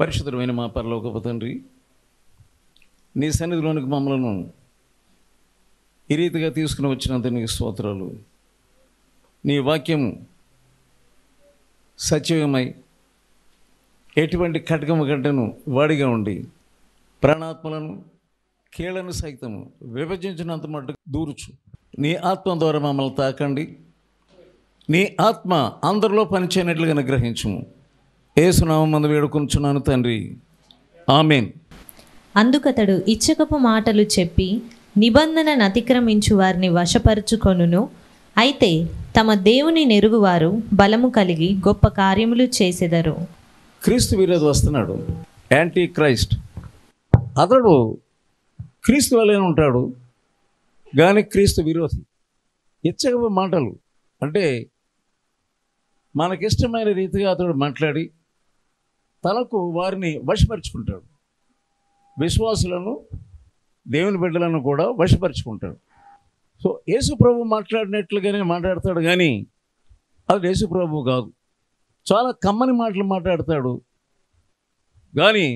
పరిశుద్ధమైన మా పరలోకపు తండ్రి నీ సన్నిధిలోనికి మమ్మలను ఈ రీతిగా తీసుకుని వచ్చినంత నీకు స్తోత్రాలు నీ వాక్యం సత్యమై ఎటువంటి కటకము గడ్డను వాడిగా ఉండి ప్రాణాత్మలను కీళ్ళను సైతము విభజించినంత మటు దూరుచు నీ ఆత్మ ద్వారా మమ్మల్ని తాకండి నీ ఆత్మ అందరిలో పనిచేయనట్లుగా అనుగ్రహించము ఏసునామందు వేడుకొంచున్నాను తండ్రి ఆమెన్ అందుకతడు ఇచ్చకపు మాటలు చెప్పి నిబంధనను అతిక్రమించు వారిని వశపరుచుకొనును అయితే తమ దేవుని నెరుగువారు బలము కలిగి గొప్ప కార్యములు చేసెదరు క్రీస్తు విరోధి వస్తున్నాడు యాంటీ క్రైస్ట్ అతడు క్రీస్తు వలన ఉంటాడు కానీ క్రీస్తు విరోధి ఇచ్చకపు మాటలు అంటే మనకిష్టమైన రీతిగా అతడు మాట్లాడి తనకు వారిని వశపరుచుకుంటాడు విశ్వాసులను దేవుని బిడ్డలను కూడా వశపరుచుకుంటాడు సో యేసు ప్రభు మాట్లాడినట్లుగానే మాట్లాడతాడు కానీ అది యేసు ప్రభు కాదు చాలా కమ్మని మాటలు మాట్లాడతాడు కానీ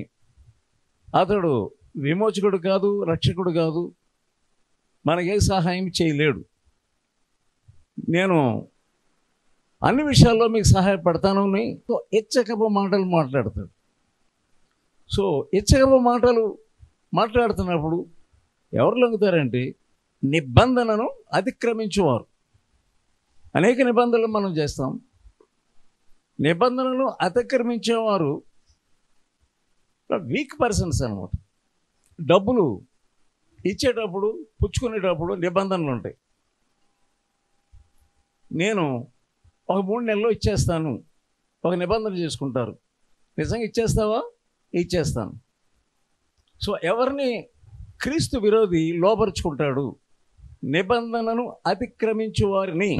అతడు విమోచకుడు కాదు రక్షకుడు కాదు మనకే సహాయం చేయలేడు నేను అన్ని విషయాల్లో మీకు సహాయపడతాను అని ఎచ్చకపు మాటలు మాట్లాడతాడు సో ఎచ్చకపు మాటలు మాట్లాడుతున్నప్పుడు ఎవరు లొంగుతారంటే నిబంధనను అతిక్రమించేవారు అనేక నిబంధనలు మనం చేస్తాం నిబంధనలు అతిక్రమించేవారు వీక్ పర్సన్స్ అనమాట డబ్బులు ఇచ్చేటప్పుడు పుచ్చుకునేటప్పుడు నిబంధనలు ఉంటాయి నేను ఒక మూడు నెలల్లో ఇచ్చేస్తాను ఒక నిబంధన చేసుకుంటారు నిజంగా ఇచ్చేస్తావా ఇచ్చేస్తాను సో ఎవరిని క్రీస్తు విరోధి లోపరుచుకుంటాడు నిబంధనను అతిక్రమించు వారిని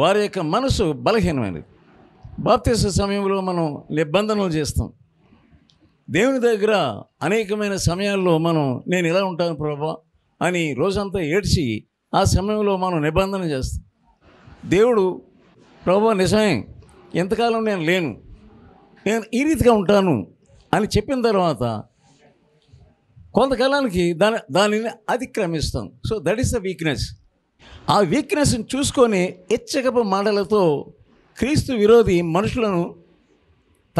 వారి యొక్క మనసు బలహీనమైనది బాప్తీస సమయంలో మనం నిబంధనలు చేస్తాం దేవుని దగ్గర అనేకమైన సమయాల్లో మనం నేను ఇలా ఉంటాను ప్రభా అని రోజంతా ఏడ్చి ఆ సమయంలో మనం నిబంధన చేస్తాం దేవుడు ప్రభు నిజమే ఎంతకాలం నేను లేను నేను ఈ రీతిగా ఉంటాను అని చెప్పిన తర్వాత కొంతకాలానికి దాని దానిని అతిక్రమిస్తాం so that is the weakness ఆ వీక్నెస్ని చూసుకొని హెచ్చగపు మాటలతో క్రీస్తు విరోధి మనుషులను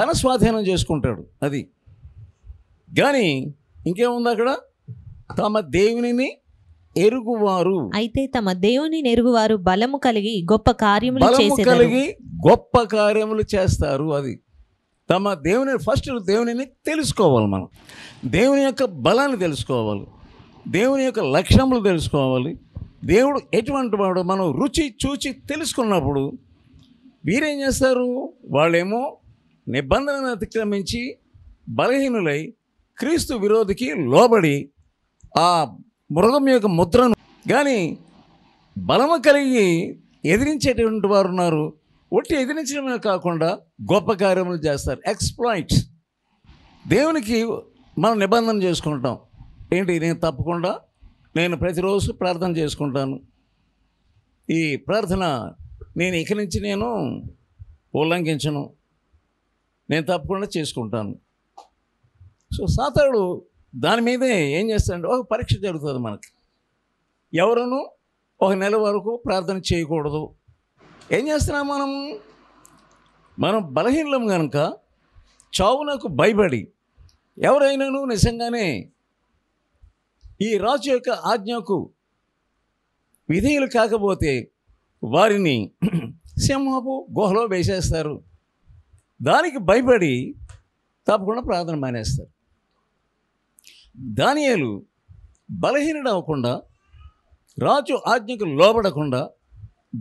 తన స్వాధీనం చేసుకుంటాడు అది కానీ ఇంకేముంది అక్కడ తమ దేవునిని ఎరుగువారు అయితే తమ దేవుని ఎరుగువారు బలము కలిగి గొప్ప కార్యములు చేసే కలిగి గొప్ప కార్యములు చేస్తారు అది తమ దేవుని ఫస్ట్ దేవుని తెలుసుకోవాలి మనం దేవుని యొక్క బలాన్ని తెలుసుకోవాలి దేవుని యొక్క లక్ష్యములు తెలుసుకోవాలి దేవుడు ఎటువంటి వాడు మనం రుచి చూచి తెలుసుకున్నప్పుడు వీరేం చేస్తారు వాళ్ళేమో నిబంధనను అతిక్రమించి బలహీనులై క్రీస్తు విరోధికి లోబడి ఆ మృగం యొక్క ముద్రను కానీ బలము కలిగి ఎదిరించేటటువంటి వారు ఉన్నారు ఒట్టి ఎదిరించడమే కాకుండా గొప్ప కార్యములు చేస్తారు ఎక్స్ప్లాయిట్ దేవునికి మనం నిబంధన చేసుకుంటాం ఏంటి నేను తప్పకుండా నేను ప్రతిరోజు ప్రార్థన చేసుకుంటాను ఈ ప్రార్థన నేను ఇక నుంచి నేను ఉల్లంఘించను నేను తప్పకుండా చేసుకుంటాను సో సాతాడు దాని మీదే ఏం చేస్తాడు ఒక పరీక్ష జరుగుతుంది మనకి ఎవరును ఒక నెల వరకు ప్రార్థన చేయకూడదు ఏం చేస్తున్నాం మనం మనం బలహీనం కనుక చావునకు భయపడి ఎవరైనాను నిజంగానే ఈ రాజు యొక్క ఆజ్ఞకు విధేయులు కాకపోతే వారిని సింహపు గుహలో వేసేస్తారు దానికి భయపడి తప్పకుండా ప్రార్థన మానేస్తారు దానియాలు బలహీనడవకుండా రాజు ఆజ్ఞకు లోబడకుండా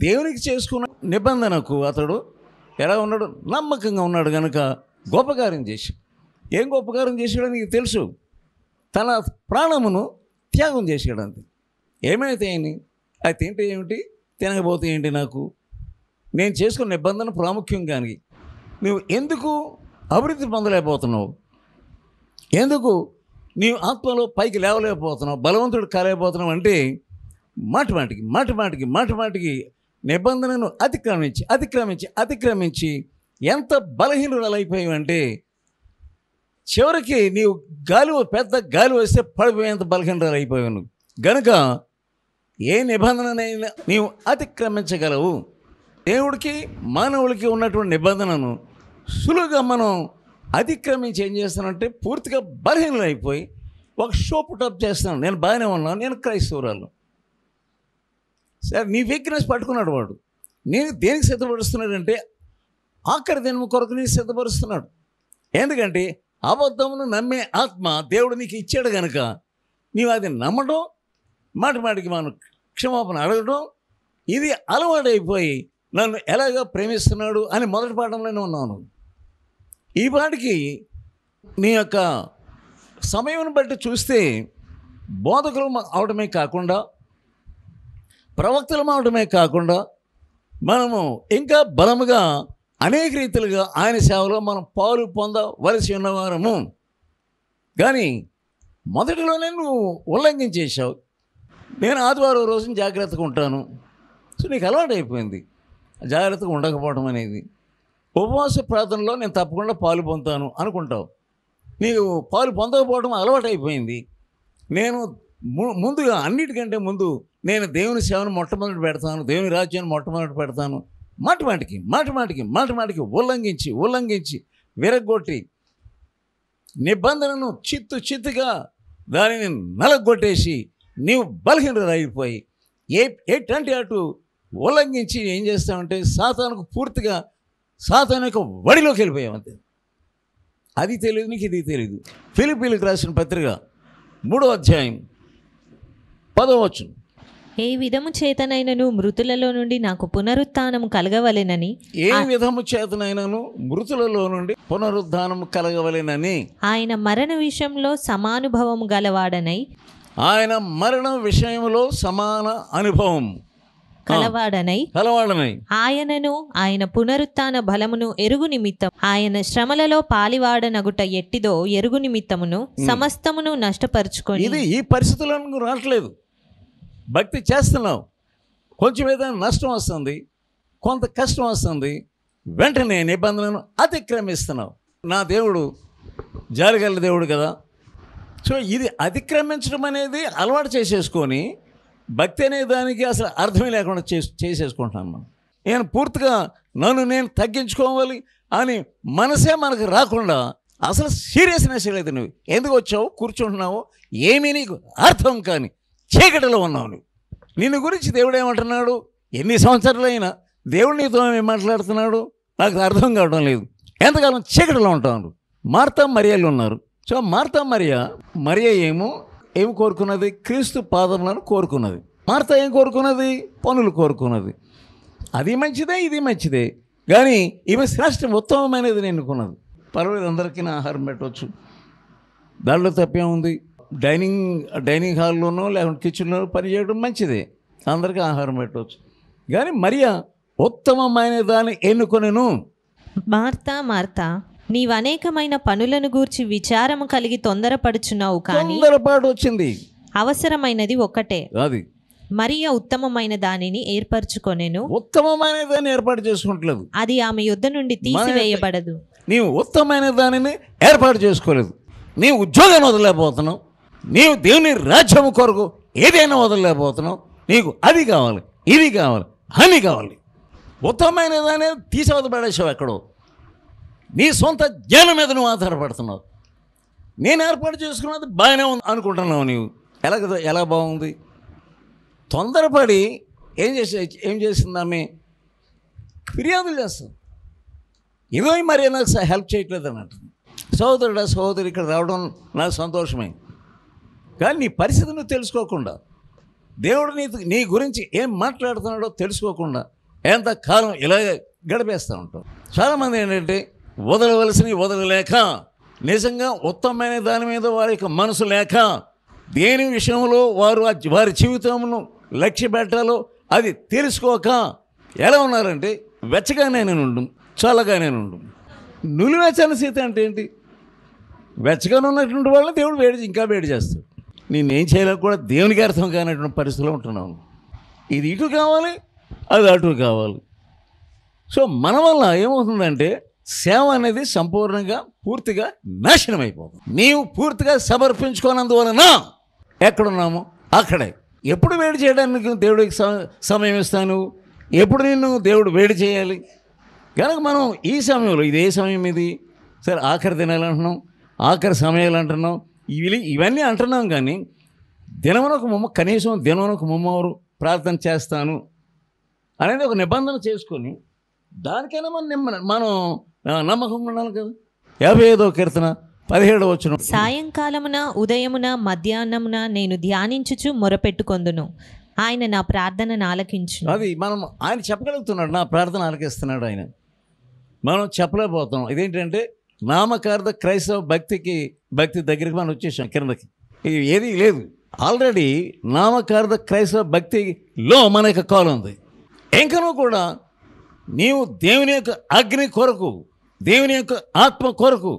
దేవునికి చేసుకున్న నిబంధనకు అతడు ఎలా ఉన్నాడు నమ్మకంగా ఉన్నాడు కనుక గొప్పకార్యం చేసి ఏం గొప్పకార్యం చేసాడో నీకు తెలుసు తన ప్రాణమును త్యాగం చేసాడు అంతే ఏమైతే అని అది తింటే ఏమిటి తినకపోతే ఏంటి నాకు నేను చేసుకున్న నిబంధన ప్రాముఖ్యం కానీ నువ్వు ఎందుకు అభివృద్ధి పొందలేకపోతున్నావు ఎందుకు నీవు ఆత్మలో పైకి లేవలేకపోతున్నావు బలవంతుడు కాలేకపోతున్నావు అంటే మాటి మాటికి మాటి మాటికి మాటి మాటికి నిబంధనను అతిక్రమించి అతిక్రమించి అతిక్రమించి ఎంత బలహీనురాలైపోయావంటే చివరికి నీవు గాలి పెద్ద గాలి వస్తే పడిపోయేంత బలహీనరాలైపోయావు నువ్వు గనుక ఏ నిబంధననైనా నీవు అతిక్రమించగలవు దేవుడికి మానవుడికి ఉన్నటువంటి నిబంధనను సులువుగా మనం అతిక్రమించి ఏం చేస్తానంటే పూర్తిగా బలహీనలు అయిపోయి ఒక షో పుట్అప్ చేస్తాను నేను బాగానే ఉన్నాను నేను క్రైస్తవురాలు సార్ నీ వీక్నెస్ పట్టుకున్నాడు వాడు నేను దేనికి సిద్ధపరుస్తున్నాడంటే ఆఖరి దినము కొరకు నేను సిద్ధపరుస్తున్నాడు ఎందుకంటే అబద్ధమును నమ్మే ఆత్మ దేవుడు నీకు ఇచ్చాడు కనుక నీవు అది నమ్మడం మాటి మాటికి మనం క్షమాపణ అడగడం ఇది అలవాటైపోయి నన్ను ఎలాగ ప్రేమిస్తున్నాడు అని మొదటి పాఠంలోనే ఉన్నాను ఈ పాటికి నీ యొక్క సమయం బట్టి చూస్తే బోధకులు అవడమే కాకుండా ప్రవక్తలు అవడమే కాకుండా మనము ఇంకా బలముగా అనేక రీతిలుగా ఆయన సేవలో మనం పాలు పొందవలసి ఉన్నవారము కానీ మొదటిలోనే నువ్వు ఉల్లంఘించేశావు నేను ఆదివారం రోజున జాగ్రత్తగా ఉంటాను సో నీకు అలవాటు అయిపోయింది జాగ్రత్తగా ఉండకపోవడం అనేది ఉపవాస ప్రార్థనలో నేను తప్పకుండా పాలు పొందుతాను అనుకుంటావు నీకు పాలు పొందకపోవడం అలవాటైపోయింది నేను ముందుగా అన్నిటికంటే ముందు నేను దేవుని సేవను మొట్టమొదటి పెడతాను దేవుని రాజ్యాన్ని మొట్టమొదటి పెడతాను మాటికి మాటిమాటికి మాటికి ఉల్లంఘించి ఉల్లంఘించి విరగొట్టి నిబంధనను చిత్తు చిత్తుగా దానిని నలగొట్టేసి నీవు అయిపోయి ఏ ఎటువంటి అటు ఉల్లంఘించి ఏం చేస్తామంటే సాతానుకు పూర్తిగా సాతాను యొక్క వడిలోకి వెళ్ళిపోయాం అంతే అది తెలియదు నీకు ఇది తెలియదు ఫిలిపీలకు రాసిన పత్రిక మూడో అధ్యాయం పదవచ్చు ఏ విధము చేతనైనను మృతులలో నుండి నాకు పునరుత్థానం కలగవలేనని ఏ విధము చేతనైనను మృతులలో నుండి పునరుద్ధానం కలగవలేనని ఆయన మరణ విషయంలో సమానుభవం గలవాడనై ఆయన మరణ విషయంలో సమాన అనుభవం కలవాడనై కలవాడనై ఆయనను ఆయన పునరుత్న బలమును ఎరుగు నిమిత్తం ఆయన శ్రమలలో పాలివాడనగుట ఎట్టిదో ఎరుగు నిమిత్తమును సమస్తమును నష్టపరుచుకొని ఇది ఈ పరిస్థితులను రావట్లేదు భక్తి చేస్తున్నావు కొంచెం ఏదైనా నష్టం వస్తుంది కొంత కష్టం వస్తుంది వెంటనే నిబంధనను అతిక్రమిస్తున్నావు నా దేవుడు జారగల దేవుడు కదా సో ఇది అతిక్రమించడం అనేది అలవాటు చేసేసుకొని భక్తి అనే దానికి అసలు అర్థమే లేకుండా చే చేసేసుకుంటున్నాను మనం నేను పూర్తిగా నన్ను నేను తగ్గించుకోవాలి అని మనసే మనకు రాకుండా అసలు సీరియస్నెస్ లేదు నువ్వు ఎందుకు వచ్చావు కూర్చుంటున్నావు ఏమీ నీకు అర్థం కానీ చీకటిలో ఉన్నావు నువ్వు నిన్ను గురించి దేవుడు ఏమంటున్నాడు ఎన్ని సంవత్సరాలైనా దేవుడు నీతో ఏం మాట్లాడుతున్నాడు నాకు అర్థం కావడం లేదు ఎంతకాలం చీకటిలో ఉంటాను మార్తా మరియాలు ఉన్నారు సో మార్తా మరియా మరియా ఏమో ఏం కోరుకున్నది క్రీస్తు పాదములను కోరుకున్నది మార్త ఏం కోరుకున్నది పనులు కోరుకున్నది అది మంచిదే ఇది మంచిదే కానీ ఈమె శ్రేష్టం ఉత్తమమైనది ఎన్నుకున్నది పర్వాలేదు అందరికీ నా ఆహారం పెట్టవచ్చు దానిలో తప్పేముంది డైనింగ్ డైనింగ్ హాల్లోనో లేకుంటే కిచెన్లోనో పనిచేయడం మంచిదే అందరికీ ఆహారం పెట్టవచ్చు కానీ మరియా ఉత్తమమైన దాన్ని ఎన్నుకొనేను మార్తా మార్తా నీవనేకమైన పనులను గూర్చి విచారము కలిగి తొందరపడుచున్నావు కానీ వచ్చింది అవసరమైనది ఒక్కటే అది మరియ ఉత్తమమైన దానిని ఏర్పరచుకొనేను ఉత్తమమైన దాన్ని ఏర్పాటు చేసుకుంటలేదు అది ఆమె యుద్ధ నుండి తీసివేయబడదు నీవు ఉత్తమమైన దానిని ఏర్పాటు చేసుకోలేదు నీ ఉద్యోగం వదలలేకపోతున్నావు నీవు దేవుని రాజ్యం కొరకు ఏదైనా వదలలేకపోతున్నావు నీకు అది కావాలి ఇది కావాలి అని కావాలి ఉత్తమమైన దాన్ని తీసి ఎక్కడో నీ సొంత జ్ఞానం మీద నువ్వు ఆధారపడుతున్నావు నేను ఏర్పాటు చేసుకున్నది బాగానే ఉంది అనుకుంటున్నావు నీవు ఎలా కదా ఎలా బాగుంది తొందరపడి ఏం చేసే ఏం చేసింది ఫిర్యాదులు చేస్తాం ఇదో మరి నాకు హెల్ప్ చేయట్లేదు అన్నట్టు సహోదరుడు సహోదరు ఇక్కడ రావడం నాకు సంతోషమే కానీ నీ పరిస్థితి నువ్వు తెలుసుకోకుండా దేవుడు నీ నీ గురించి ఏం మాట్లాడుతున్నాడో తెలుసుకోకుండా ఎంత కాలం ఇలాగే గడిపేస్తూ ఉంటావు చాలామంది ఏంటంటే వదలవలసినవి వదలలేక నిజంగా ఉత్తమమైన దాని మీద వారి యొక్క మనసు లేక దేని విషయంలో వారు వారి జీవితంను లక్ష్య పెట్టాలో అది తెలుసుకోక ఎలా ఉన్నారంటే వెచ్చగానే నేను ఉండు చల్లగానే ఉండు నులివెచ్చని సీత అంటే ఏంటి వెచ్చగానే ఉన్నటువంటి వాళ్ళని దేవుడు వేడి ఇంకా వేడి చేస్తాడు నేనేం చేయలేక కూడా దేవునికి అర్థం కానటువంటి పరిస్థితిలో ఉంటున్నాను ఇది ఇటు కావాలి అది అటు కావాలి సో మన వల్ల ఏమవుతుందంటే సేవ అనేది సంపూర్ణంగా పూర్తిగా నాశనం అయిపోతుంది నీవు పూర్తిగా సమర్పించుకోనందువలన ఎక్కడున్నాము అక్కడే ఎప్పుడు వేడి చేయడానికి దేవుడికి సమయం ఇస్తాను ఎప్పుడు నేను దేవుడు వేడి చేయాలి కనుక మనం ఈ సమయంలో ఇదే సమయం ఇది సరే ఆఖరి దినాలు అంటున్నాం ఆఖరి సమయాలు అంటున్నాం ఇవి ఇవన్నీ అంటున్నాం కానీ దినమున ఒక ముమ్మ కనీసం దినమున ఒక ముమ్మవరు ప్రార్థన చేస్తాను అనేది ఒక నిబంధన చేసుకొని దానికైనా మనం మనం నమ్మకం ఉండాలి కదా యాభై ఐదో కీర్తన పదిహేడు వచ్చిన సాయంకాలమున ఉదయమున మధ్యాహ్నమున నేను ధ్యానించుచు మొరపెట్టుకొందును ఆయన నా ప్రార్థన ఆలకించు అది మనం ఆయన చెప్పగలుగుతున్నాడు నా ప్రార్థన ఆలకిస్తున్నాడు ఆయన మనం చెప్పలేకపోతాం ఇదేంటంటే నామకార్థ క్రైస్తవ భక్తికి భక్తి దగ్గరికి మనం వచ్చేసాం కిందకి ఏది లేదు ఆల్రెడీ నామకార్థ క్రైస్తవ భక్తిలో మన యొక్క కాలం ఉంది ఇంకనూ కూడా నీవు దేవుని యొక్క అగ్ని కొరకు దేవుని యొక్క ఆత్మ కొరకు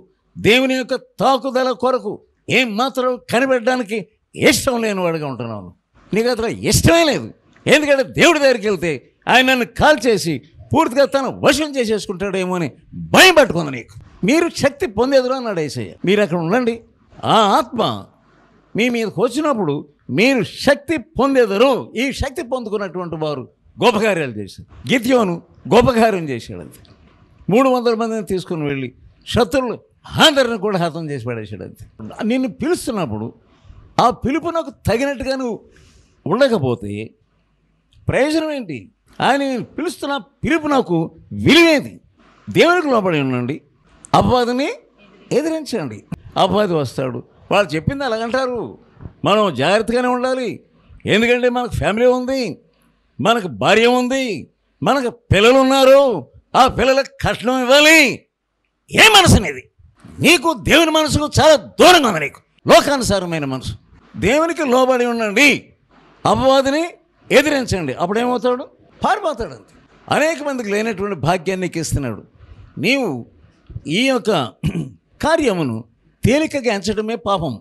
దేవుని యొక్క తాకుదల కొరకు ఏం మాత్రం కనిపెట్టడానికి ఇష్టం లేనివాడుగా ఉంటున్నాను నీకు అతను ఇష్టమే లేదు ఎందుకంటే దేవుడి దగ్గరికి వెళ్తే ఆయన నన్ను కాల్ చేసి పూర్తిగా తను వశం చేసేసుకుంటాడేమో అని భయం పట్టుకుంది నీకు మీరు శక్తి పొందేదురా అన్నాడు ఏసయ్య మీరు అక్కడ ఉండండి ఆ ఆత్మ మీ మీదకి వచ్చినప్పుడు మీరు శక్తి పొందేదరు ఈ శక్తి పొందుకున్నటువంటి వారు గోపకార్యాలు చేశారు గిత్యోను గోపకార్యం చేశాడు అంతే మూడు వందల మందిని తీసుకుని వెళ్ళి శత్రువులు అందరిని కూడా హతం చేసి పడేసాడు అంతే నిన్ను పిలుస్తున్నప్పుడు ఆ పిలుపు నాకు తగినట్టుగా నువ్వు ఉండకపోతే ప్రయోజనం ఏంటి ఆయన పిలుస్తున్న పిలుపు నాకు విలువేది దేవునికి లోపడి ఉండండి అపవాదిని ఎదిరించండి అపవాది వస్తాడు వాళ్ళు చెప్పింది అలాగంటారు మనం జాగ్రత్తగానే ఉండాలి ఎందుకంటే మనకు ఫ్యామిలీ ఉంది మనకు భార్య ఉంది మనకు పిల్లలు ఉన్నారు ఆ పిల్లలకు కష్టం ఇవ్వాలి ఏ మనసు అనేది నీకు దేవుని మనసుకు చాలా దూరంగా ఉంది నీకు లోకానుసారమైన మనసు దేవునికి లోబడి ఉండండి అపవాదిని ఎదిరించండి అప్పుడేమవుతాడు పారిపోతాడు అంతే అనేక మందికి లేనటువంటి భాగ్యాన్ని ఇస్తున్నాడు నీవు ఈ యొక్క కార్యమును తేలికగా ఎంచడమే పాపం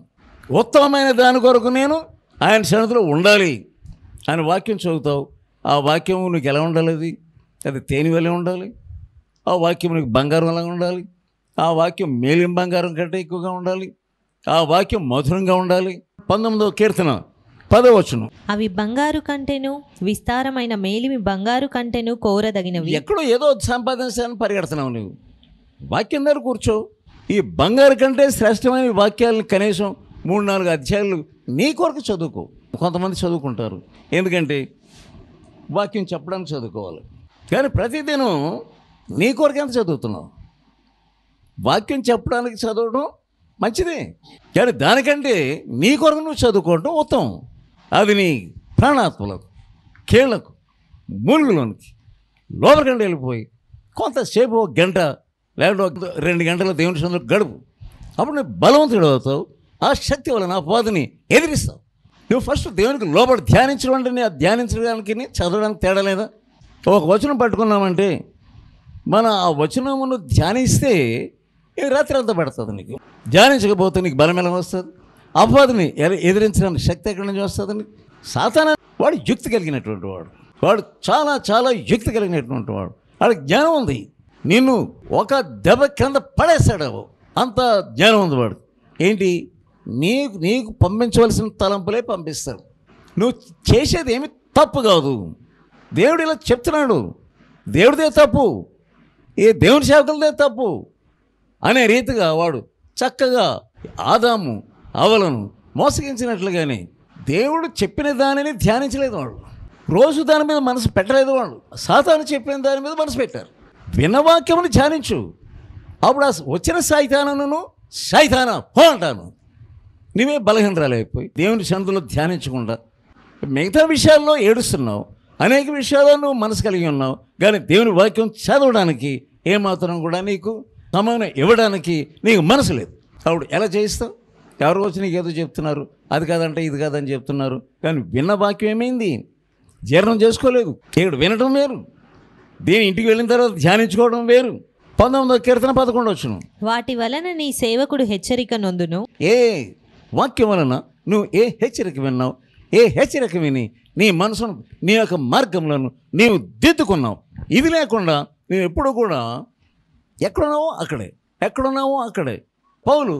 ఉత్తమమైన దాని కొరకు నేను ఆయన సన్నిధిలో ఉండాలి ఆయన వాక్యం చదువుతావు ఆ వాక్యం నీకు ఎలా ఉండాలి అది అది తేని ఉండాలి ఆ వాక్యం నీకు బంగారంలా ఉండాలి ఆ వాక్యం మేలిం బంగారం కంటే ఎక్కువగా ఉండాలి ఆ వాక్యం మధురంగా ఉండాలి పంతొమ్మిదో కీర్తన పదవచ్చును అవి బంగారు కంటేను విస్తారమైన మేలిమి బంగారు కంటేను కోరదగినవి ఎక్కడో ఏదో సంపాదించాలని పరిగెడుతున్నావు నువ్వు వాక్యం దగ్గర కూర్చో ఈ బంగారు కంటే శ్రేష్టమైన వాక్యాలను కనీసం మూడు నాలుగు అధ్యాయులు నీ కొరకు చదువుకో కొంతమంది చదువుకుంటారు ఎందుకంటే వాక్యం చెప్పడానికి చదువుకోవాలి కానీ ప్రతిదినం నీ కొరకు ఎంత చదువుతున్నావు వాక్యం చెప్పడానికి చదవడం మంచిది కానీ దానికంటే నీ కొరకు నువ్వు చదువుకోవడం ఉత్తమం అది నీ ప్రాణాత్మలకు కీళ్లకు లోపల లోపలికండి వెళ్ళిపోయి కొంతసేపు ఒక గంట లేకపోతే రెండు గంటల దేవుని సందుకు గడుపు అప్పుడు నువ్వు బలవంతుడు అవుతావు ఆ శక్తి వల్ల నా అపవాదిని ఎదిరిస్తావు నువ్వు ఫస్ట్ దేవునికి లోపల ధ్యానించడం అంటే ధ్యానించడానికి చదవడానికి తేడా లేదా ఒక వచనం పట్టుకున్నామంటే మన ఆ వచనమును ధ్యానిస్తే రాత్రి అంతా పడుతుంది నీకు ధ్యానించకపోతే నీకు బలం ఎలా వస్తుంది అపవాదిని ఎదిరించడానికి శక్తి ఎక్కడి నుంచి వస్తుంది నీకు సాతాన వాడు యుక్తి కలిగినటువంటి వాడు వాడు చాలా చాలా యుక్తి కలిగినటువంటి వాడు వాడికి జ్ఞానం ఉంది నిన్ను ఒక దెబ్బ క్రింద పడేశాడు అంత జ్ఞానం ఉంది వాడు ఏంటి నీకు నీకు పంపించవలసిన తలంపులే పంపిస్తాడు నువ్వు చేసేది ఏమి తప్పు కాదు దేవుడు ఇలా చెప్తున్నాడు దేవుడిదే తప్పు ఏ దేవుని సేవకులదే తప్పు అనే రీతిగా వాడు చక్కగా ఆదాము అవలను మోసగించినట్లుగానే దేవుడు చెప్పిన దానిని ధ్యానించలేదు వాడు రోజు దాని మీద మనసు పెట్టలేదు వాళ్ళు సాతాను చెప్పిన దాని మీద మనసు పెట్టారు వినవాక్యమును ధ్యానించు అప్పుడు ఆ వచ్చిన సాయితానను సాయితాన హో అంటాను నీవే బలహీనరాలైపోయి దేవుని సన్నిధిలో ధ్యానించకుండా మిగతా విషయాల్లో ఏడుస్తున్నావు అనేక విషయాలు నువ్వు మనసు కలిగి ఉన్నావు కానీ దేవుని వాక్యం చదవడానికి ఏమాత్రం కూడా నీకు సమయం ఇవ్వడానికి నీకు మనసు లేదు అప్పుడు ఎలా చేయిస్తావు ఎవరు వచ్చి నీకు ఏదో చెప్తున్నారు అది కాదంటే ఇది కాదని చెప్తున్నారు కానీ విన్న వాక్యం ఏమైంది జీర్ణం చేసుకోలేదు దేవుడు వినడం వేరు దీని ఇంటికి వెళ్ళిన తర్వాత ధ్యానించుకోవడం వేరు పంతొమ్మిదో కీర్తన పదకొండు వచ్చును వాటి వలన నీ సేవకుడు హెచ్చరిక నొందును ఏ వాక్యం వలన నువ్వు ఏ హెచ్చరిక విన్నావు ఏ విని నీ మనసును నీ యొక్క మార్గంలోను నీవు దిద్దుకున్నావు ఇది లేకుండా నేను ఎప్పుడు కూడా ఎక్కడున్నావో అక్కడే ఎక్కడున్నావో అక్కడే పౌలు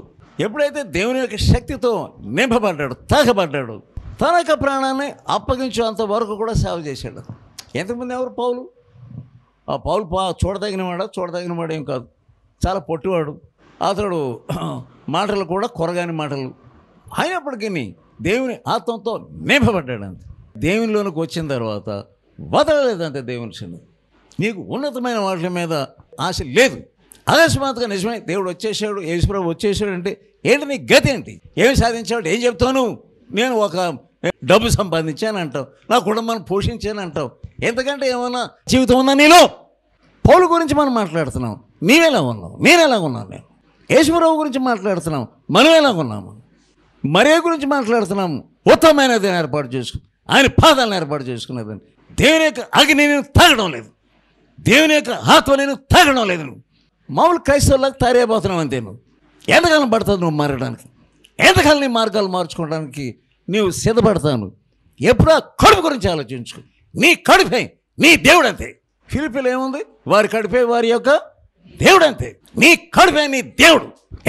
ఎప్పుడైతే దేవుని యొక్క శక్తితో నింపబడ్డాడు తాకబడ్డాడు తన యొక్క ప్రాణాన్ని అప్పగించేంత వరకు కూడా సేవ చేశాడు ఎంతమంది ఎవరు పౌలు ఆ పౌలు పా చూడదగినవాడా చూడదగినవాడు ఏం కాదు చాలా పొట్టివాడు అతడు మాటలు కూడా కొరగాని మాటలు అయినప్పటికీ దేవుని ఆత్మతో నింపబడ్డాడంతే దేవునిలోనికి వచ్చిన తర్వాత వదలలేదంటే దేవుని చిన్న నీకు ఉన్నతమైన వాటి మీద ఆశ లేదు అకస్మాత్తుగా నిజమే దేవుడు వచ్చేసాడు యేసుప్రభు వచ్చేసాడు అంటే ఏంటి నీ గతి ఏంటి ఏమి సాధించాడు ఏం చెప్తాను నేను ఒక డబ్బు సంపాదించాను అంటావు నా కుటుంబాన్ని పోషించాను అంటావు ఎందుకంటే ఏమన్నా జీవితం ఉందా నీలో పౌలు గురించి మనం మాట్లాడుతున్నాం నీవెలా ఉన్నావు ఎలా ఉన్నాను నేను యేసుప్రభు గురించి మాట్లాడుతున్నాం మనం ఎలాగున్నాము మరే గురించి మాట్లాడుతున్నాము ఉత్తమైన దేని ఏర్పాటు చేసుకుని ఆయన పాదాలను ఏర్పాటు చేసుకున్నదని దేవుని యొక్క అగ్ని నేను తాగడం లేదు దేవుని యొక్క ఆత్మ నేను తాగడం లేదు నువ్వు మామూలు క్రైస్తవులకు తయారైపోతున్నావు అంతే నువ్వు ఎంతకాలం పడుతుంది నువ్వు మారడానికి ఎంతకాలం నీ మార్గాలు మార్చుకోవడానికి నీవు సిద్ధపడతాను ఎప్పుడో కడుపు గురించి ఆలోచించుకో నీ కడుపే నీ దేవుడు అంతే ఫిలిపిలు ఏముంది వారి కడుపే వారి యొక్క దేవుడు అంతే నీ కడుపే నీ దేవుడు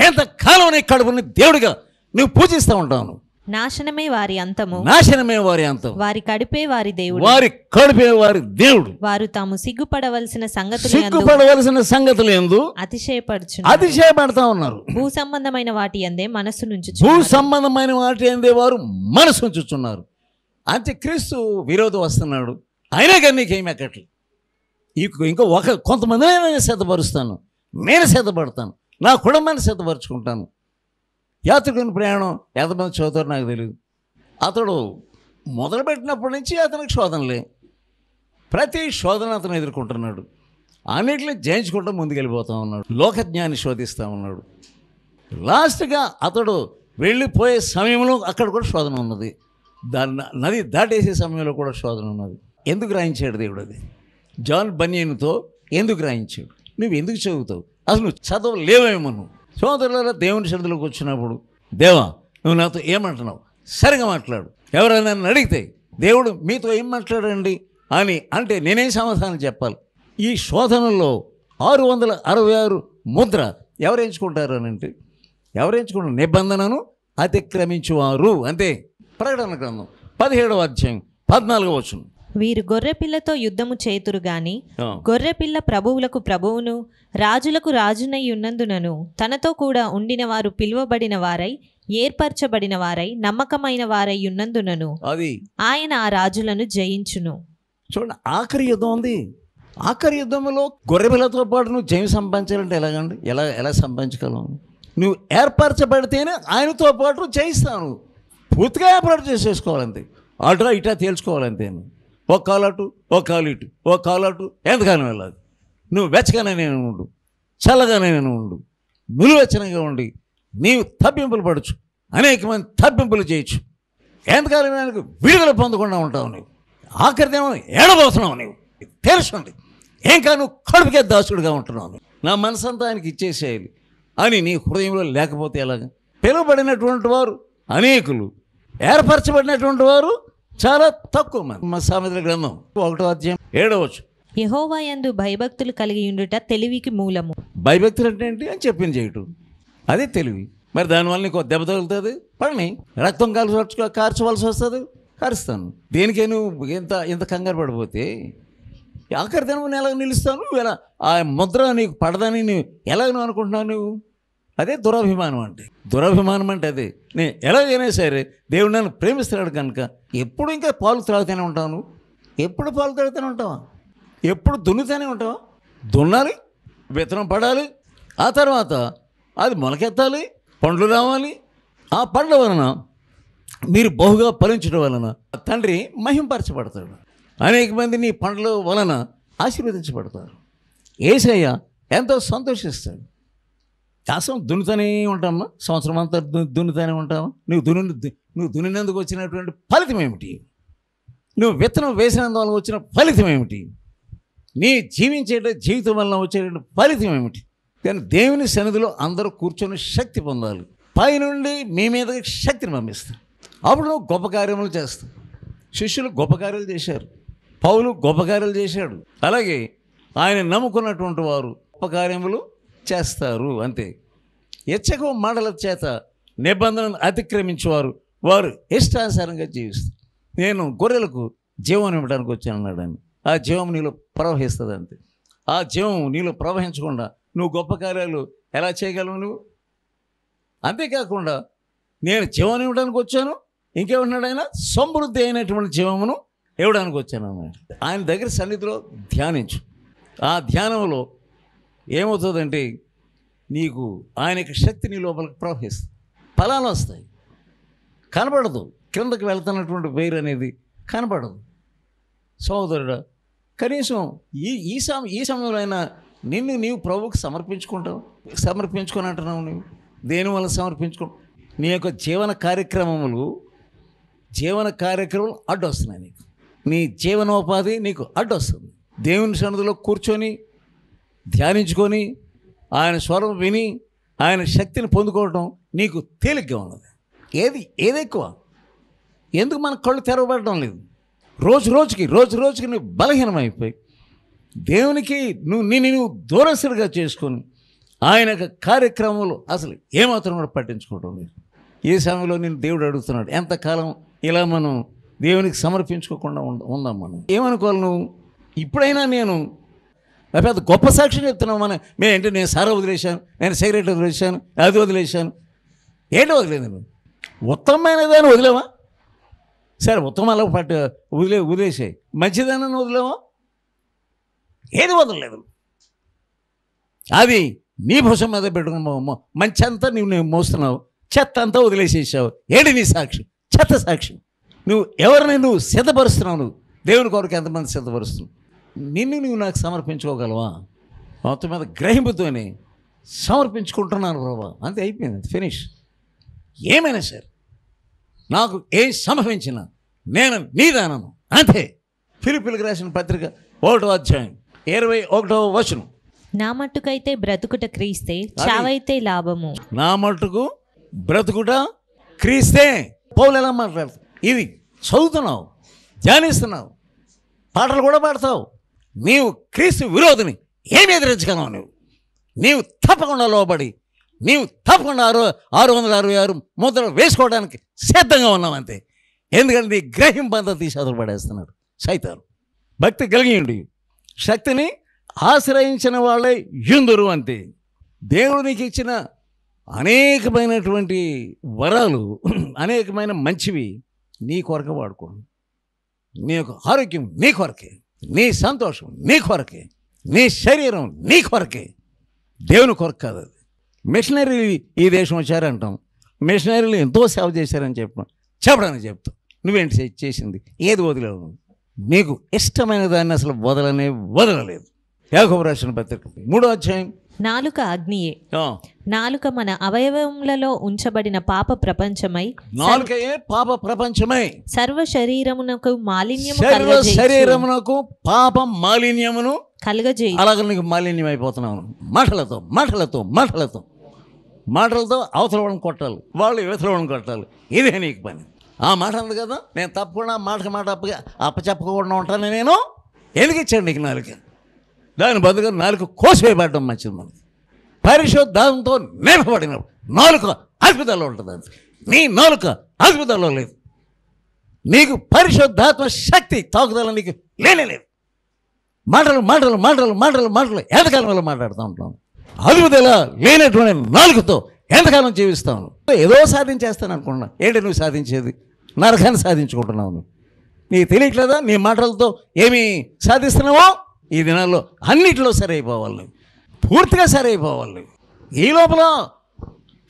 ఎంతకాలం నీ కడుపుని దేవుడిగా నువ్వు పూజిస్తూ ఉంటావు నాశనమే వారి అంతము నాశనమే వారి అంతం వారి కడిపే వారి దేవుడు వారి కడిపే వారి దేవుడు వారు తాము సిగ్గుపడవలసిన సంగతులు సిగ్గుపడవలసిన సంగతులు ఎందు అతిశయపడుచు అతిశయపడతా ఉన్నారు భూ సంబంధమైన వాటి అందే మనసు నుంచి భూ సంబంధమైన వాటి అందే వారు మనసు ఉంచుచున్నారు అంటే క్రీస్తు విరోధం వస్తున్నాడు అయినా కానీ నీకేమి ఎక్కట్లు ఇంకా ఒక కొంతమంది నేను సిద్ధపరుస్తాను నేను సిద్ధపడతాను నా కుటుంబాన్ని శ్రద్ధపరుచుకుంటాను యాత్రికుని ప్రయాణం ఎంతమంది చదువుతారో నాకు తెలియదు అతడు మొదలుపెట్టినప్పటి నుంచి అతనికి శోధనలే ప్రతి శోధన అతను ఎదుర్కొంటున్నాడు అన్నిటిని జయించుకుంటూ ముందుకెళ్ళిపోతూ ఉన్నాడు లోకజ్ఞాన్ని శోధిస్తూ ఉన్నాడు లాస్ట్గా అతడు వెళ్ళిపోయే సమయంలో అక్కడ కూడా శోధన ఉన్నది దాన్ని నది దాటేసే సమయంలో కూడా శోధన ఉన్నది ఎందుకు రాయించాడు దేవుడు అది జాన్ బన్యన్తో ఎందుకు రాయించాడు నువ్వు ఎందుకు చదువుతావు అసలు నువ్వు చదవలేవేమో నువ్వు సోదరుల దేవుని సన్నిధిలోకి వచ్చినప్పుడు దేవా నువ్వు నాతో ఏమంటున్నావు సరిగా మాట్లాడు ఎవరైనా నన్ను అడిగితే దేవుడు మీతో ఏం మాట్లాడండి అని అంటే నేనేం సమాధానం చెప్పాలి ఈ శోధనలో ఆరు వందల అరవై ఆరు ముద్ర ఎవరు అని అంటే ఎవరు నిబంధనను అతిక్రమించువారు అంతే ప్రకటన గ్రంథం పదిహేడవ అధ్యాయం పద్నాలుగవ వచ్చింది వీరు గొర్రెపిల్లతో యుద్ధము చేతురు గాని గొర్రెపిల్ల ప్రభువులకు ప్రభువును రాజులకు రాజునై ఉన్నందునను తనతో కూడా ఉండిన వారు పిలువబడిన వారై ఏర్పరచబడిన వారై నమ్మకమైన వారై ఉన్నందునను అది ఆయన ఆ రాజులను జయించును చూడండి ఆఖరి యుద్ధం ఉంది ఆఖరి యుద్ధంలో గొర్రెపిల్లతో పాటు నువ్వు జయం సంపాదించాలంటే ఎలాగండి ఎలా ఎలా సంపాదించగలవు నువ్వు ఏర్పరచబడితేనే ఆయనతో పాటు జయిస్తాను పూర్తిగా ఏర్పాటు చేసేసుకోవాలంతే అటా ఇటా తేల్చుకోవాలంతే ఒక అటు ఒక కాలిటు ఒక కాలటు ఎంతగానో వెళ్ళాలి నువ్వు వెచ్చగానే నేను ఉండు చల్లగానే నేను ఉండు నిలువెచ్చనగా ఉండి నీవు తప్పింపులు పడచ్చు అనేక మంది తప్పింపులు చేయొచ్చు ఎంతకాలం ఆయనకు విడుదల పొందకుండా ఉంటావు నువ్వు ఆఖరిదేమో ఏడబోతున్నావు నీవు తెలుసుండి ఇంకా నువ్వు కడుపుకే దాసుడుగా ఉంటున్నావు నా మనసంతా ఆయనకి ఇచ్చేసేయాలి అని నీ హృదయంలో లేకపోతే ఎలాగ పిలువబడినటువంటి వారు అనేకులు ఏర్పరచబడినటువంటి వారు చాలా తక్కువ మంది మా సామెతల గ్రంథం ఒకటో అధ్యాయం ఏడవచ్చు యహోవా ఎందు భయభక్తులు కలిగి ఉండుట తెలివికి మూలము భయభక్తులు అంటే ఏంటి అని చెప్పింది చేయటం అదే తెలివి మరి దానివల్ల నీకు దెబ్బ తగులుతుంది పడని రక్తం కాల్చు కార్చవలసి వస్తుంది కారుస్తాను దేనికే నువ్వు ఇంత ఇంత కంగారు పడిపోతే ఆఖరి దినం నేను ఎలా నిలుస్తాను నువ్వు ఎలా ఆ ముద్ర నీకు పడదని నువ్వు ఎలాగ నువ్వు అనుకుంటున్నావు నువ్వు అదే దురభిమానం అంటే దురభిమానం అంటే అదే నేను ఎలాగైనా సరే దేవుడు నన్ను ప్రేమిస్తున్నాడు కనుక ఎప్పుడు ఇంకా పాలు త్రాగుతూనే ఉంటావు నువ్వు ఎప్పుడు పాలు త్రాగుతూనే ఉంటావా ఎప్పుడు దున్నుతూనే ఉంటావా దున్నాలి విత్తనం పడాలి ఆ తర్వాత అది మొలకెత్తాలి పండ్లు రావాలి ఆ పండ్ల వలన మీరు బహుగా ఫలించడం వలన తండ్రి మహింపరచబడతాడు అనేక మంది నీ పండ్ల వలన ఆశీర్వదించబడతారు ఏసయ్య ఎంతో సంతోషిస్తాడు కాసం దున్నుతూనే ఉంటామా సంవత్సరం అంతా దున్నుతూనే ఉంటాము నువ్వు దుని నువ్వు దున్నినందుకు వచ్చినటువంటి ఫలితం ఏమిటి నువ్వు విత్తనం వేసినందువల్ల వచ్చిన ఫలితం ఏమిటి నీ జీవించే జీవితం వల్ల వచ్చేటువంటి ఫలితం ఏమిటి కానీ దేవుని సన్నిధిలో అందరూ కూర్చొని శక్తి పొందాలి పైనుండి మీ మీద శక్తిని పంపిస్తాం అప్పుడు నువ్వు గొప్ప కార్యములు చేస్తావు శిష్యులు గొప్ప కార్యాలు చేశారు పౌలు గొప్ప కార్యాలు చేశాడు అలాగే ఆయన నమ్ముకున్నటువంటి వారు గొప్ప కార్యములు చేస్తారు అంతే హెచ్చకం మాటల చేత నిబంధనను అతిక్రమించేవారు వారు ఇష్టానుసారంగా జీవిస్తారు నేను గొర్రెలకు జీవం ఇవ్వడానికి వచ్చాను అన్నాడని ఆ జీవం నీలో ప్రవహిస్తుంది అంతే ఆ జీవం నీలో ప్రవహించకుండా నువ్వు గొప్ప కార్యాలు ఎలా చేయగలవు నువ్వు అంతేకాకుండా నేను జీవం ఇవ్వడానికి వచ్చాను ఇంకేమన్నాడు ఆయన సమృద్ధి అయినటువంటి జీవమును ఇవ్వడానికి వచ్చాను అన్నాడు ఆయన దగ్గర సన్నిధిలో ధ్యానించు ఆ ధ్యానంలో ఏమవుతుందంటే నీకు ఆయన యొక్క శక్తి నీ లోపలికి ప్రవహిస్తుంది ఫలాలు వస్తాయి కనబడదు క్రిందకు వెళ్తున్నటువంటి వేరు అనేది కనబడదు సోదరుడు కనీసం ఈ ఈ సమ ఈ సమయంలో అయినా నిన్ను నీవు ప్రభుకి సమర్పించుకుంటావు సమర్పించుకొని అంటున్నావు నీవు దేనివల్ల సమర్పించుకో నీ యొక్క జీవన కార్యక్రమములు జీవన కార్యక్రమాలు వస్తున్నాయి నీకు నీ జీవనోపాధి నీకు అడ్డు వస్తుంది దేవుని సన్నిధిలో కూర్చొని ధ్యానించుకొని ఆయన స్వరం విని ఆయన శక్తిని పొందుకోవడం నీకు తేలిగ్గా ఉన్నది ఏది ఏది ఎక్కువ ఎందుకు మన కళ్ళు తెరవబడడం లేదు రోజు రోజుకి రోజు రోజుకి నువ్వు బలహీనమైపోయి దేవునికి నువ్వు నిన్ను నువ్వు దూరస్తుడిగా చేసుకొని ఆయన కార్యక్రమంలో అసలు ఏమాత్రం కూడా పట్టించుకోవడం లేదు ఏ సమయంలో నేను దేవుడు అడుగుతున్నాడు ఎంతకాలం ఇలా మనం దేవునికి సమర్పించుకోకుండా ఉందాం మనం ఏమనుకోవాలి నువ్వు ఇప్పుడైనా నేను పెద్ద గొప్ప సాక్ష్యం చెప్తున్నాం మనం మేమేంటి నేను సారా వదిలేశాను నేను సిగరెట్ వదిలేశాను అది వదిలేశాను ఏంటి వదిలేదు నేను ఉత్తమమైనదాన్ని వదిలేవా సరే ఉత్తమ పాటు వదిలే వదిలేసాయి మంచిదాన్ని వదిలేవా ఏది వదలలేదు అది నీ భుషం మీద పెట్టుకున్న మంచి అంతా నువ్వు నేను మోస్తున్నావు చెత్త అంతా వదిలేసేసావు ఏడు నీ సాక్షి చెత్త సాక్షి నువ్వు ఎవరిని నువ్వు సిద్ధపరుస్తున్నావు నువ్వు దేవుని కొరకు ఎంతమంది సిద్ధపరుస్తున్నావు నిన్ను నువ్వు నాకు సమర్పించుకోగలవా మొత్తం మీద గ్రహింపుతోనే సమర్పించుకుంటున్నాను ప్రభా అంతే అయిపోయింది ఫినిష్ ఏమైనా సార్ నాకు ఏ సమర్పించినా నేను నీదానను అంతే ఫిలిపిలకు రాసిన పత్రిక ఒకటో అధ్యాయం ఇరవై ఒకటో వచనం నా మట్టుకైతే బ్రతుకుట క్రీస్తే చావైతే లాభము నా మట్టుకు బ్రతుకుట క్రీస్తే పౌలు ఎలా మాట్లాడతావు ఇది చదువుతున్నావు ధ్యానిస్తున్నావు పాటలు కూడా పాడతావు నీవు క్రీస్తు విరోధిని ఏమి ఎదిరించగలవు నువ్వు నీవు తప్పకుండా లోబడి నీవు తప్పకుండా ఆరు ఆరు వందల అరవై ఆరు ముద్రలు వేసుకోవడానికి సిద్ధంగా ఉన్నావు అంతే ఎందుకంటే నీ గ్రహింపంతా తీసి అదులు పడేస్తున్నాడు సైతారు భక్తి కలిగియుండి శక్తిని ఆశ్రయించిన వాళ్ళే యుందురు అంతే దేవుడు నీకు ఇచ్చిన అనేకమైనటువంటి వరాలు అనేకమైన మంచివి నీ కొరకు వాడుకోండి నీ యొక్క ఆరోగ్యం నీ కొరకే నీ సంతోషం నీ కొరకే నీ శరీరం నీ కొరకే దేవుని కొరకు కాదు అది మిషనరీలు ఈ దేశం వచ్చారంటాం మిషనరీలు ఎంతో సేవ చేశారని చెప్పడం చెప్పడానికి చెప్తాం నువ్వేంటి చేసింది ఏది వదిలేవు నీకు ఇష్టమైన దాన్ని అసలు వదలనే వదలలేదు యాగోబు పత్రిక మూడో అధ్యాయం నాలుక అగ్నియే నాలుక మన అవయవములలో ఉంచబడిన పాప ప్రపంచమై నాలుకయే పాప ప్రపంచమై సర్వ శరీరమునకు మాలిన్యము సర్వ శరీరమునకు పాపం మాలిన్యమును కలగజేయి అలాగే మాలిన్యం అయిపోతున్నాను మాటలతో మాటలతో మాటలతో మాటలతో అవతల కొట్టాలి వాళ్ళు ఇవతల కొట్టాలి ఇదే నీకు పని ఆ మాట అంది కదా నేను తప్పకుండా మాటకి మాట అప్పగా అప్పచెప్పకుండా ఉంటాను నేను ఇచ్చాను నీకు నాలుగు దాని బదులుగా నాలుగు కోసివేయబడడం మంచిది మనకి పరిశుద్ధంతో నిలబడినప్పుడు నాలుక అద్భుతాల్లో ఉంటుంది అది నీ నాలుక అద్భుతాల్లో లేదు నీకు పరిశుద్ధాత్మ శక్తి తాగుదల నీకు లేనే లేదు మాటలు మాటలు మాటలు మాటలు మాటలు ఎంతకాలంలో మాట్లాడుతూ ఉంటాను అద్భుతాల లేనటువంటి నాలుగుతో ఎంతకాలం జీవిస్తాను ఏదో సాధించేస్తాను అనుకున్నా ఏంటి నువ్వు సాధించేది నరకాన్ని సాధించుకుంటున్నావు నువ్వు నీకు తెలియట్లేదా నీ మాటలతో ఏమి సాధిస్తున్నావో ఈ దినాల్లో అన్నిటిలో సరైపోవాలి నువ్వు పూర్తిగా సరైపోవాలి నువ్వు ఈ లోపల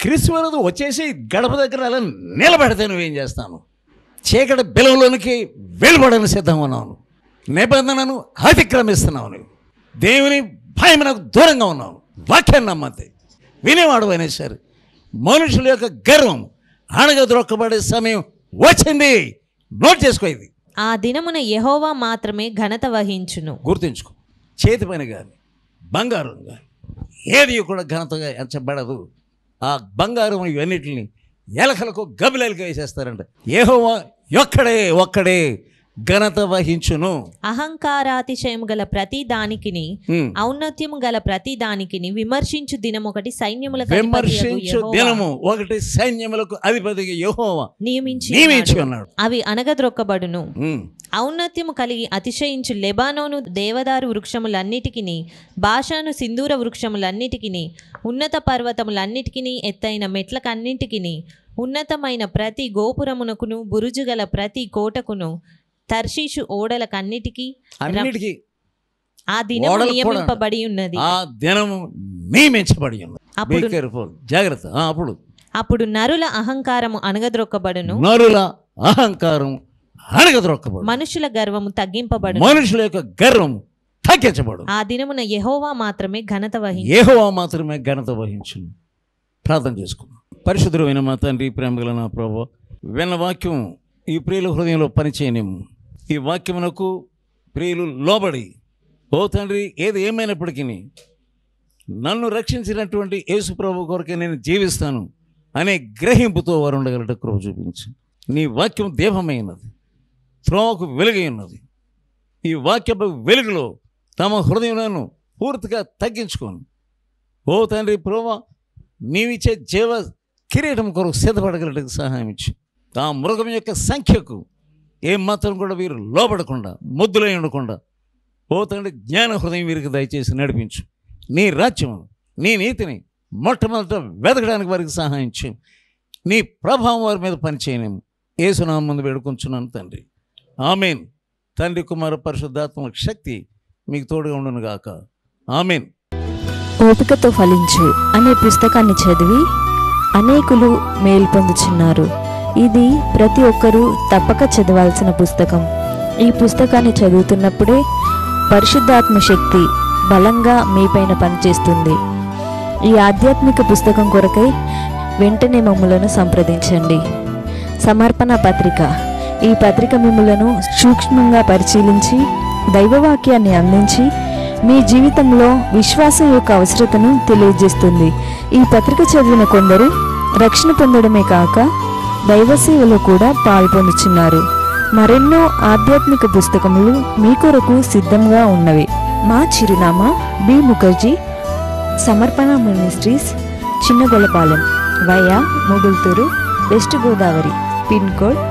క్రిస్మరదు వచ్చేసి గడప దగ్గర అలా నిలబెడితే నువ్వేం చేస్తాను చీకటి బిలవులోనికి వెలువడని సిద్ధం ఉన్నావు నిబంధనను అతిక్రమిస్తున్నావు నువ్వు దేవుని భయం నాకు దూరంగా ఉన్నావు వాక్యాన్ని నమ్మతే వినేవాడు అయినా సరే మనుషుల యొక్క గర్వం దొరక్కబడే సమయం వచ్చింది నోట్ చేసుకో ఆ దినమున యహోవా మాత్రమే ఘనత వహించును గుర్తుంచుకో చేతి పని కానీ బంగారం కానీ ఏది కూడా ఘనతగా ఎంచబడదు ఆ బంగారం ఇవన్నిటిని ఎలకలకు గబిలెలక వేసేస్తారంట ఏహో ఒక్కడే ఒక్కడే ఘనత వహించును అహంకారాతిశయము గల ప్రతి దానికిని ఔన్నత్యము గల ప్రతి దానికిని విమర్శించు దినము ఒకటి సైన్యములకు విమర్శించు దినము ఒకటి సైన్యములకు అధిపతి నియమించి ఉన్నాడు అవి అనగద్రొక్కబడును ఔన్నత్యము కలిగి అతిశయించు లెబానోను దేవదారు వృక్షములన్నిటికిని భాషాను సింధూర వృక్షములన్నిటికిని ఉన్నత పర్వతములన్నిటికిని ఎత్తైన మెట్లకన్నింటికిని ఉన్నతమైన ప్రతి గోపురమునకును బురుజుగల ప్రతి కోటకును తర్షీషు ఓడల కన్నిటికి ఆ దినం నియమింపబడి ఉన్నది ఆ దినము నియమించబడి అప్పుడు జాగ్రత్త అప్పుడు అప్పుడు నరుల అహంకారము అణగద్రొక్కబడును నరుల అహంకారం అణగద్రొక్కబడు మనుషుల గర్వము తగ్గింపబడు మనుషుల యొక్క గర్వము తగ్గించబడు ఆ దినమున యహోవా మాత్రమే ఘనత వహి యహోవా మాత్రమే ఘనత వహించు ప్రార్థన చేసుకుందాం పరిశుద్ధమైన మా తండ్రి గల నా ప్రభు విన్న వాక్యం ఈ ప్రియుల హృదయంలో పనిచేయనేము ఈ వాక్యమునకు ప్రియులు లోబడి ఓ తండ్రి ఏది ఏమైనప్పటికీ నన్ను రక్షించినటువంటి యేసు ప్రభు కొరకే నేను జీవిస్తాను అనే గ్రహింపుతో వారు ఉండగలట కృప చూపించు నీ వాక్యం దేహమైనది త్రోవకు వెలుగై ఉన్నది ఈ వాక్యపు వెలుగులో తమ హృదయంలో పూర్తిగా తగ్గించుకోను ఓ తండ్రి ప్రోవ నీవిచ్చే జీవ కిరీటం కొరకు సిద్ధపడగలటకు సహాయం ఇచ్చు ఆ మృగం యొక్క సంఖ్యకు ఏం మాత్రం కూడా వీరు లోపడకుండా ముద్దులై ఉండకుండా పోతండి జ్ఞాన హృదయం వీరికి దయచేసి నడిపించు నీ రాజ్యము నీ నీతిని మొట్టమొదట వెతకడానికి వారికి సహాయం నీ ప్రభావం వారి మీద పనిచేయనేము ఏసునామం ముందు వేడుకుంటున్నాను తండ్రి ఆమెన్ తండ్రి కుమార పరిశుద్ధాత్మ శక్తి మీకు తోడుగా ఉండను గాక ఆమెన్ ఓపికతో ఫలించు అనే పుస్తకాన్ని చదివి అనేకులు మేలు పొందుచున్నారు ఇది ప్రతి ఒక్కరూ తప్పక చదవాల్సిన పుస్తకం ఈ పుస్తకాన్ని చదువుతున్నప్పుడే పరిశుద్ధాత్మ శక్తి బలంగా మీపైన పనిచేస్తుంది ఈ ఆధ్యాత్మిక పుస్తకం కొరకై వెంటనే మమ్మలను సంప్రదించండి సమర్పణ పత్రిక ఈ పత్రిక మిమ్మలను సూక్ష్మంగా పరిశీలించి దైవవాక్యాన్ని అందించి మీ జీవితంలో విశ్వాసం యొక్క అవసరతను తెలియజేస్తుంది ఈ పత్రిక చదివిన కొందరు రక్షణ పొందడమే కాక దైవ సేవలో కూడా పాల్పొందుచున్నారు మరెన్నో ఆధ్యాత్మిక పుస్తకములు మీ కొరకు సిద్ధంగా ఉన్నవి మా చిరునామా బి ముఖర్జీ సమర్పణ ministries Chinnagolapalem via Mogalthur West Godavari pin code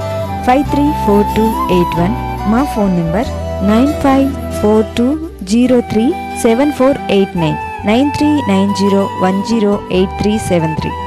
five three four two eight one మా phone number nine five four two zero three seven four eight nine nine three nine zero one zero eight three seven three